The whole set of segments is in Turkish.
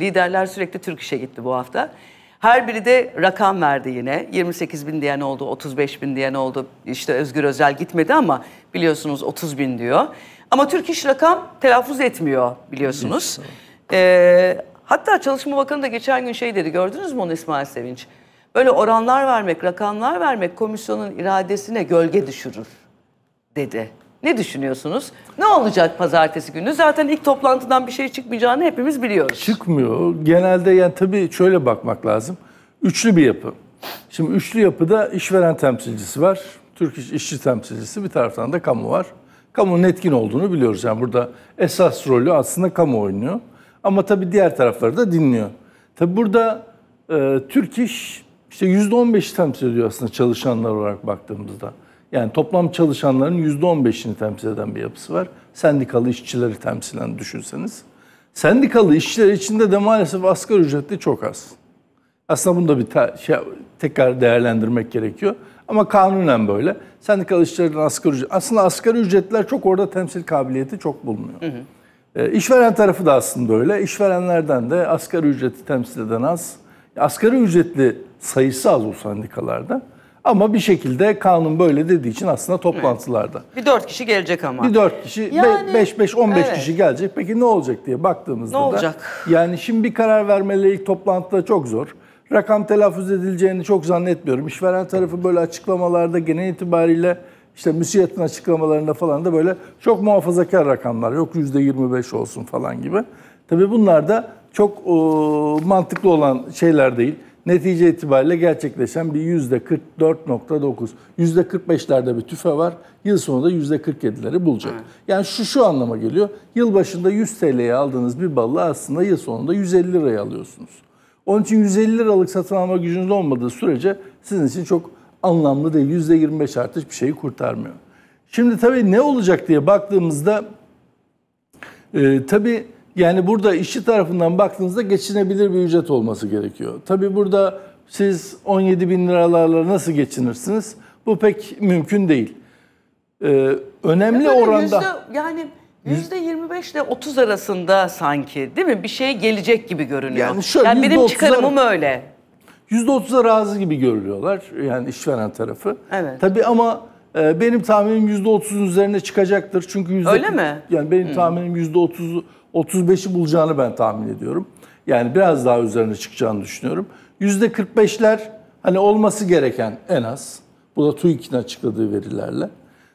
Liderler sürekli Türk işe gitti bu hafta. Her biri de rakam verdi yine. 28 bin diyen oldu, 35 bin diyen oldu. İşte Özgür Özel gitmedi ama biliyorsunuz 30 bin diyor. Ama Türk iş rakam telaffuz etmiyor biliyorsunuz. Ee, hatta Çalışma Bakanı da geçen gün şey dedi gördünüz mü onu İsmail Sevinç? Böyle oranlar vermek, rakamlar vermek komisyonun iradesine gölge düşürür dedi. Ne düşünüyorsunuz? Ne olacak pazartesi günü? Zaten ilk toplantıdan bir şey çıkmayacağını hepimiz biliyoruz. Çıkmıyor. Genelde yani tabii şöyle bakmak lazım. Üçlü bir yapı. Şimdi üçlü yapıda işveren temsilcisi var. Türk iş, işçi temsilcisi bir taraftan da kamu var. Kamunun etkin olduğunu biliyoruz. Yani burada esas rolü aslında kamu oynuyor. Ama tabii diğer tarafları da dinliyor. Tabii burada e, Türk iş işte %15'i temsil ediyor aslında çalışanlar olarak baktığımızda. Yani toplam çalışanların %15'ini temsil eden bir yapısı var. Sendikalı işçileri temsilen düşünseniz. Sendikalı işçiler içinde de maalesef asgari ücretli çok az. Aslında bunu da bir te- şey, tekrar değerlendirmek gerekiyor. Ama kanunen böyle. Sendikalı işçilerin asgari ücret... Aslında asgari ücretler çok orada temsil kabiliyeti çok bulunuyor. Hı hı. E, işveren tarafı da aslında öyle. İşverenlerden de asgari ücreti temsil eden az. Asgari ücretli sayısı az o sendikalarda. Ama bir şekilde kanun böyle dediği için aslında toplantılarda. Bir dört kişi gelecek ama. Bir dört kişi, Yani- beş on beş Evet. kişi gelecek. Peki ne olacak diye baktığımızda Ne da- olacak? yani şimdi bir karar vermeleri ilk toplantıda çok zor. Rakam telaffuz edileceğini çok zannetmiyorum. İşveren tarafı böyle açıklamalarda genel itibariyle işte müsiyetin açıklamalarında falan da böyle çok muhafazakar rakamlar. Yok yüzde yirmi beş olsun falan gibi. Tabii bunlar da çok e, mantıklı olan şeyler değil. Netice itibariyle gerçekleşen bir yüzde %44.9. yüzde %45'lerde bir tüfe var. Yıl sonunda yüzde %47'leri bulacak. Evet. Yani şu şu anlama geliyor. Yıl başında 100 TL'ye aldığınız bir balı aslında yıl sonunda 150 liraya alıyorsunuz. Onun için 150 liralık satın alma gücünüz olmadığı sürece sizin için çok anlamlı değil. yüzde %25 artış bir şeyi kurtarmıyor. Şimdi tabii ne olacak diye baktığımızda e, tabii yani burada işçi tarafından baktığınızda geçinebilir bir ücret olması gerekiyor. Tabii burada siz 17 bin liralarla nasıl geçinirsiniz? Bu pek mümkün değil. Ee, önemli ya oranda... Yüzde, yani yüzde 25 ile 30 arasında sanki değil mi? Bir şey gelecek gibi görünüyor. Yani, şöyle, yani benim çıkarımım öyle. Yüzde %30'a razı gibi görülüyorlar yani işveren tarafı. Evet. Tabii ama ee, benim tahminim %30'un üzerine çıkacaktır. Çünkü yüzde Öyle mi? Yani benim hmm. tahminim %30 35'i bulacağını ben tahmin ediyorum. Yani biraz daha üzerine çıkacağını düşünüyorum. %45'ler hani olması gereken en az. Bu da TÜİK'in açıkladığı verilerle.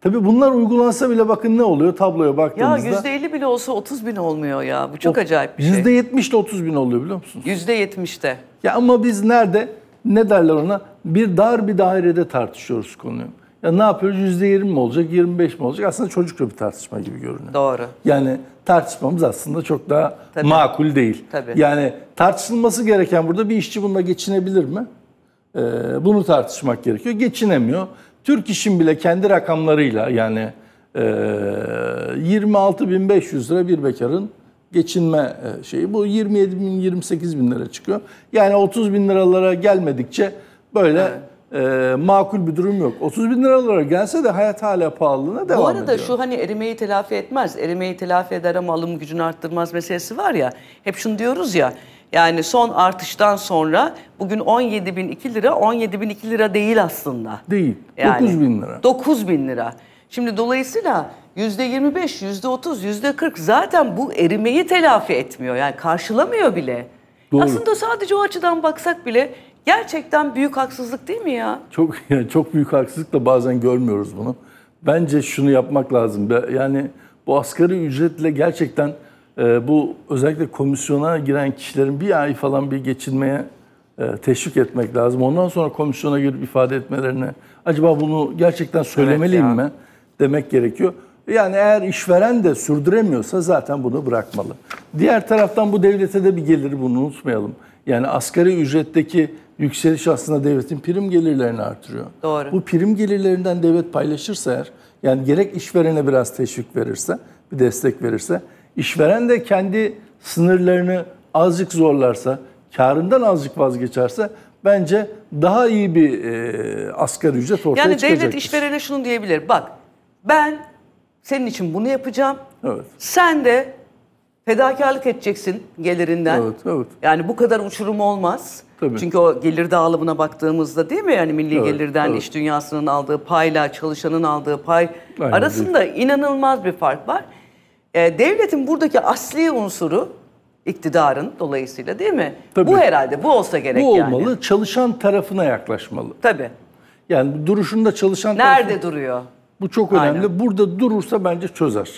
Tabii bunlar uygulansa bile bakın ne oluyor tabloya baktığımızda. Ya %50 bile olsa 30 bin olmuyor ya. Bu çok o, acayip bir şey. %70 ile 30 bin oluyor biliyor musunuz? %70'te. Ya ama biz nerede ne derler ona bir dar bir dairede tartışıyoruz konuyu ne yapıyoruz? Yüzde yirmi mi olacak, 25 mi olacak? Aslında çocukça bir tartışma gibi görünüyor. Doğru. Yani tartışmamız aslında çok daha Tabii. makul değil. Tabii. Yani tartışılması gereken burada bir işçi bununla geçinebilir mi? Ee, bunu tartışmak gerekiyor. Geçinemiyor. Türk işin bile kendi rakamlarıyla yani e, 26.500 lira bir bekarın geçinme e, şeyi. Bu 27 bin, 28 bin lira çıkıyor. Yani 30 bin liralara gelmedikçe böyle... Evet e, makul bir durum yok. 30 bin liralara gelse de hayat hala pahalılığına devam ediyor. Bu arada ediyor. şu hani erimeyi telafi etmez, erimeyi telafi eder ama alım gücünü arttırmaz meselesi var ya. Hep şunu diyoruz ya, yani son artıştan sonra bugün 17 bin 2 lira, 17 bin 2 lira değil aslında. Değil, yani, 9 bin lira. 9 bin lira. Şimdi dolayısıyla yüzde 25, yüzde 30, yüzde 40 zaten bu erimeyi telafi etmiyor. Yani karşılamıyor bile. Doğru. Aslında sadece o açıdan baksak bile Gerçekten büyük haksızlık değil mi ya? Çok yani çok büyük haksızlık da bazen görmüyoruz bunu. Bence şunu yapmak lazım. Yani bu asgari ücretle gerçekten e, bu özellikle komisyona giren kişilerin bir ay falan bir geçinmeye e, teşvik etmek lazım. Ondan sonra komisyona girip ifade etmelerine acaba bunu gerçekten söylemeliyim evet mi demek gerekiyor. Yani eğer işveren de sürdüremiyorsa zaten bunu bırakmalı. Diğer taraftan bu devlete de bir gelir bunu unutmayalım. Yani asgari ücretteki yükseliş aslında devletin prim gelirlerini artırıyor. Doğru. Bu prim gelirlerinden devlet paylaşırsa eğer, yani gerek işverene biraz teşvik verirse, bir destek verirse, işveren de kendi sınırlarını azıcık zorlarsa, karından azıcık vazgeçerse bence daha iyi bir e, asgari ücret ortaya yani çıkacaktır. Yani devlet işverene şunu diyebilir. Bak ben senin için bunu yapacağım. Evet. Sen de fedakarlık edeceksin gelirinden. Evet, evet. Yani bu kadar uçurum olmaz. Tabii. Çünkü o gelir dağılımına baktığımızda değil mi? Yani milli evet, gelirden evet. iş dünyasının aldığı payla çalışanın aldığı pay Aynen arasında değil. inanılmaz bir fark var. Ee, devletin buradaki asli unsuru iktidarın dolayısıyla değil mi? Tabii. Bu herhalde bu olsa gerek bu yani. Bu olmalı. Çalışan tarafına yaklaşmalı. Tabii. Yani duruşunda çalışan Nerede tarafı... duruyor? Bu çok önemli. Aynen. Burada durursa bence çözer.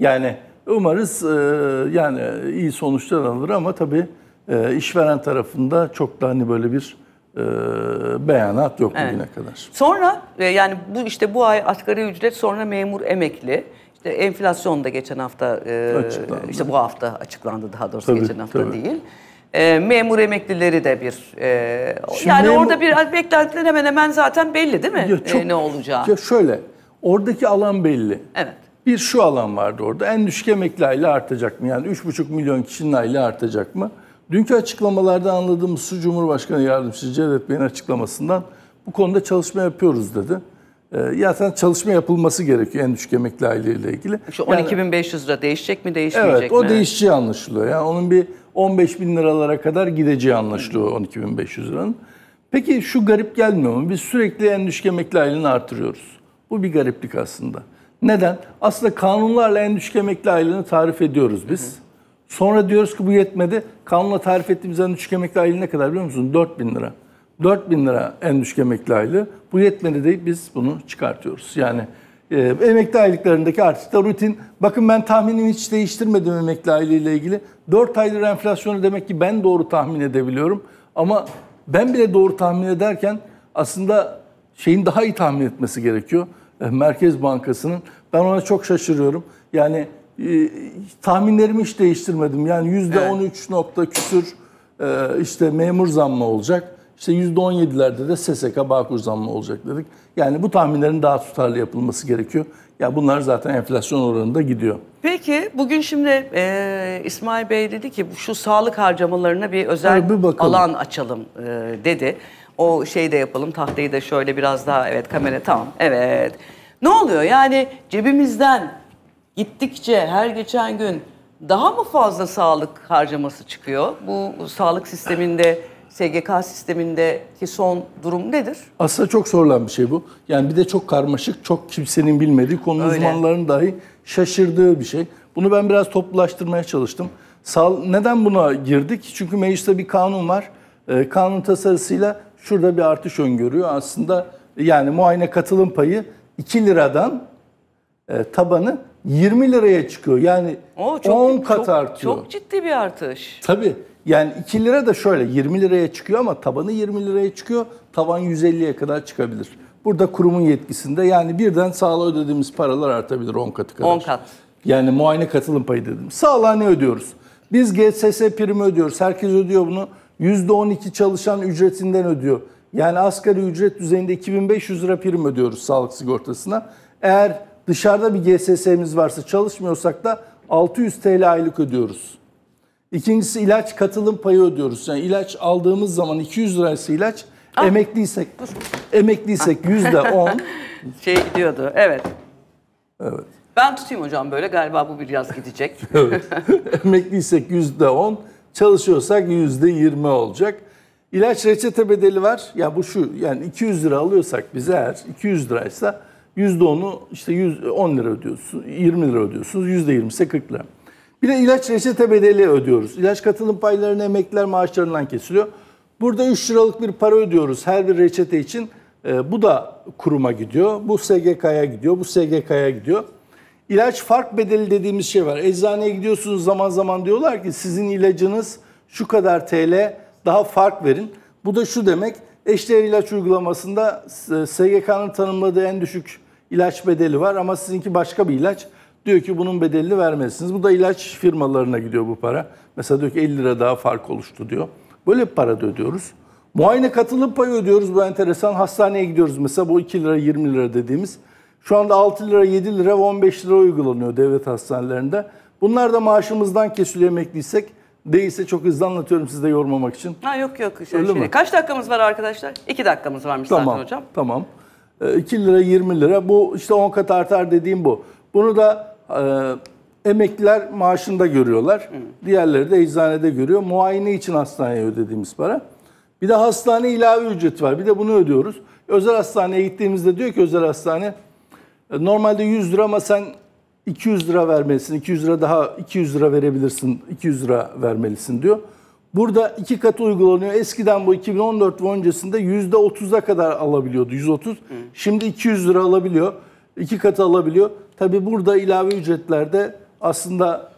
Yani Umarız e, yani iyi sonuçlar alır ama tabii e, işveren tarafında çok da hani böyle bir e, beyanat yok evet. bugüne kadar. Sonra yani bu işte bu ay asgari ücret sonra memur emekli. İşte enflasyon da geçen hafta açıklandı. işte bu hafta açıklandı daha doğrusu tabii, geçen hafta tabii. değil. E, memur emeklileri de bir e, yani memur, orada bir beklentiler hemen hemen zaten belli değil mi? Ya çok, e, ne olacağı. Ya şöyle oradaki alan belli. Evet. Bir şu alan vardı orada. En düşük emekli aile artacak mı? Yani 3,5 milyon kişinin aile artacak mı? Dünkü açıklamalarda anladığımız su Cumhurbaşkanı Yardımcısı Cevdet Bey'in açıklamasından bu konuda çalışma yapıyoruz dedi. E, ee, zaten çalışma yapılması gerekiyor en düşük emekli aileyle ilgili. Şu yani, 12.500 lira değişecek mi değişmeyecek evet, mi? Evet o değişeceği anlaşılıyor. Yani onun bir 15.000 liralara kadar gideceği anlaşılıyor 12.500 liranın. Peki şu garip gelmiyor mu? Biz sürekli en düşük emekli aylığını artırıyoruz. Bu bir gariplik aslında. Neden? Aslında kanunlarla en düşük emekli aylığını tarif ediyoruz biz. Hı hı. Sonra diyoruz ki bu yetmedi. Kanunla tarif ettiğimiz en düşük emekli aylığı ne kadar biliyor musun? 4 bin lira. 4 bin lira en düşük emekli aylığı. Bu yetmedi deyip biz bunu çıkartıyoruz. Yani e, emekli aylıklarındaki artış, da rutin. Bakın ben tahminimi hiç değiştirmedim emekli aylığıyla ilgili. 4 aydır enflasyonu demek ki ben doğru tahmin edebiliyorum. Ama ben bile doğru tahmin ederken aslında şeyin daha iyi tahmin etmesi gerekiyor. E, Merkez Bankası'nın. Ben ona çok şaşırıyorum. Yani e, tahminlerimi hiç değiştirmedim. Yani yüzde evet. nokta küsür e, işte memur zammı olacak. İşte yüzde 17'lerde de SSK Bağkur zammı olacak dedik. Yani bu tahminlerin daha tutarlı yapılması gerekiyor. Ya bunlar zaten enflasyon oranında gidiyor. Peki bugün şimdi e, İsmail Bey dedi ki şu sağlık harcamalarına bir özel bir alan açalım e, dedi. O şeyi de yapalım. Tahtayı da şöyle biraz daha evet kamera tamam. Evet. Ne oluyor? Yani cebimizden gittikçe her geçen gün daha mı fazla sağlık harcaması çıkıyor? Bu, sağlık sisteminde SGK sistemindeki son durum nedir? Aslında çok sorulan bir şey bu. Yani bir de çok karmaşık, çok kimsenin bilmediği, konu Öyle. uzmanlarının dahi şaşırdığı bir şey. Bunu ben biraz toplulaştırmaya çalıştım. Sağ, neden buna girdik? Çünkü mecliste bir kanun var. Ee, kanun tasarısıyla şurada bir artış öngörüyor. Aslında yani muayene katılım payı 2 liradan e, tabanı 20 liraya çıkıyor. Yani Oo, çok, 10 kat çok, artıyor. Çok ciddi bir artış. Tabii. Yani 2 lira da şöyle 20 liraya çıkıyor ama tabanı 20 liraya çıkıyor. Tavan 150'ye kadar çıkabilir. Burada kurumun yetkisinde yani birden sağlığa ödediğimiz paralar artabilir 10 katı kadar. 10 kat. Yani muayene katılım payı dedim. Sağlığa ne ödüyoruz? Biz GSS primi ödüyoruz. Herkes ödüyor bunu. %12 çalışan ücretinden ödüyor. Yani asgari ücret düzeyinde 2500 lira prim ödüyoruz sağlık sigortasına. Eğer dışarıda bir GSS'miz varsa çalışmıyorsak da 600 TL aylık ödüyoruz. İkincisi ilaç katılım payı ödüyoruz. Yani ilaç aldığımız zaman 200 lirası ilaç, ah. emekliysek Dur. emekliysek %10 ah. şey gidiyordu. Evet. Evet. Ben tutayım hocam böyle galiba bu bir yaz gidecek. evet. Emekliysek %10, Çalışıyorsak yüzde yirmi olacak. İlaç reçete bedeli var. Ya bu şu yani 200 lira alıyorsak biz eğer 200 liraysa onu işte 100, 10 lira ödüyorsunuz, 20 lira ödüyorsunuz, yüzde ise 40 lira. Bir de ilaç reçete bedeli ödüyoruz. İlaç katılım paylarını emekliler maaşlarından kesiliyor. Burada 3 liralık bir para ödüyoruz her bir reçete için. E, bu da kuruma gidiyor, bu SGK'ya gidiyor, bu SGK'ya gidiyor. İlaç fark bedeli dediğimiz şey var. Eczaneye gidiyorsunuz zaman zaman diyorlar ki sizin ilacınız şu kadar TL daha fark verin. Bu da şu demek eşdeğer ilaç uygulamasında e, SGK'nın tanımladığı en düşük ilaç bedeli var ama sizinki başka bir ilaç. Diyor ki bunun bedelini vermezsiniz. Bu da ilaç firmalarına gidiyor bu para. Mesela diyor ki 50 lira daha fark oluştu diyor. Böyle bir para da ödüyoruz. Muayene katılım payı ödüyoruz bu enteresan. Hastaneye gidiyoruz mesela bu 2 lira 20 lira dediğimiz. Şu anda 6 lira, 7 lira ve 15 lira uygulanıyor devlet hastanelerinde. Bunlar da maaşımızdan kesiliyor emekliysek. Değilse çok hızlı anlatıyorum sizi de yormamak için. Ha, yok yok. Şey, Öyle şey. Kaç dakikamız var arkadaşlar? 2 dakikamız varmış tamam, zaten hocam. Tamam. 2 ee, lira 20 lira bu işte 10 kat artar dediğim bu. Bunu da e, emekliler maaşında görüyorlar. Hı. Diğerleri de eczanede görüyor. Muayene için hastaneye ödediğimiz para. Bir de hastane ilave ücret var. Bir de bunu ödüyoruz. Özel hastaneye gittiğimizde diyor ki özel hastane Normalde 100 lira ama sen 200 lira vermelisin. 200 lira daha 200 lira verebilirsin. 200 lira vermelisin diyor. Burada iki kat uygulanıyor. Eskiden bu 2014 ve öncesinde %30'a kadar alabiliyordu. 130. Hı. Şimdi 200 lira alabiliyor. iki katı alabiliyor. Tabi burada ilave ücretlerde aslında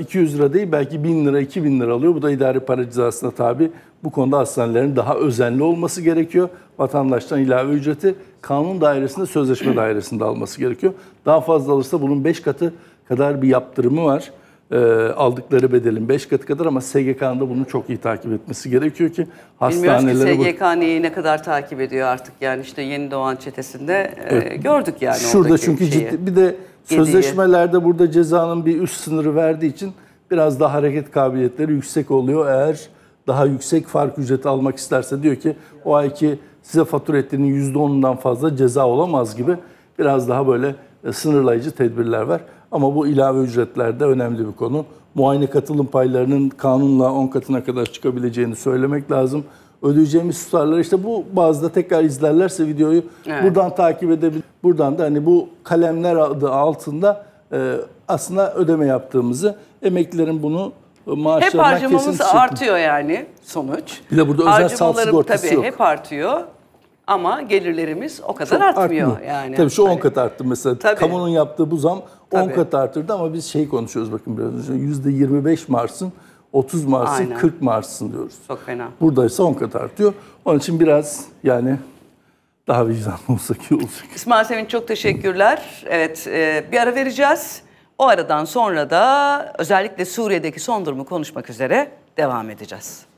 200 e, lira değil belki 1000 lira 2000 lira alıyor. Bu da idari para cezasına tabi. Bu konuda hastanelerin daha özenli olması gerekiyor vatandaştan ilave ücreti kanun dairesinde, sözleşme dairesinde alması gerekiyor. Daha fazla alırsa bunun 5 katı kadar bir yaptırımı var. E, aldıkları bedelin 5 katı kadar ama SGK'nın da bunu çok iyi takip etmesi gerekiyor ki hastanelere... Bilmiyoruz ki SGK neyi ne kadar takip ediyor artık yani işte Yeni Doğan çetesinde e, evet. gördük yani Şurada çünkü şeyi. ciddi bir de sözleşmelerde burada cezanın bir üst sınırı verdiği için biraz daha hareket kabiliyetleri yüksek oluyor. Eğer daha yüksek fark ücreti almak isterse diyor ki o ayki size fatura ettiğinin %10'undan fazla ceza olamaz gibi biraz daha böyle e, sınırlayıcı tedbirler var. Ama bu ilave ücretler de önemli bir konu. Muayene katılım paylarının kanunla 10 katına kadar çıkabileceğini söylemek lazım. Ödeyeceğimiz tutarlar işte bu bazda tekrar izlerlerse videoyu evet. buradan takip edebilir. Buradan da hani bu kalemler adı altında e, aslında ödeme yaptığımızı, emeklilerin bunu maaşlarına Hep harcamamız kesin artıyor yani sonuç. Bir de burada özel sağlık sigortası tabii yok. hep artıyor ama gelirlerimiz o kadar Çok artmıyor artmıyor. yani. Tabii şu 10 kat arttı mesela. Tabii. Kamunun yaptığı bu zam 10 kat arttırdı ama biz şey konuşuyoruz bakın biraz önce %25 Mars'ın 30 Mars'ın Aynen. 40 Mars'ın diyoruz. Çok fena. Buradaysa 10 kat artıyor. Onun için biraz yani daha vicdanlı olsak iyi olacak. İsmail Sevinç çok teşekkürler. Evet e, bir ara vereceğiz. O aradan sonra da özellikle Suriye'deki son durumu konuşmak üzere devam edeceğiz.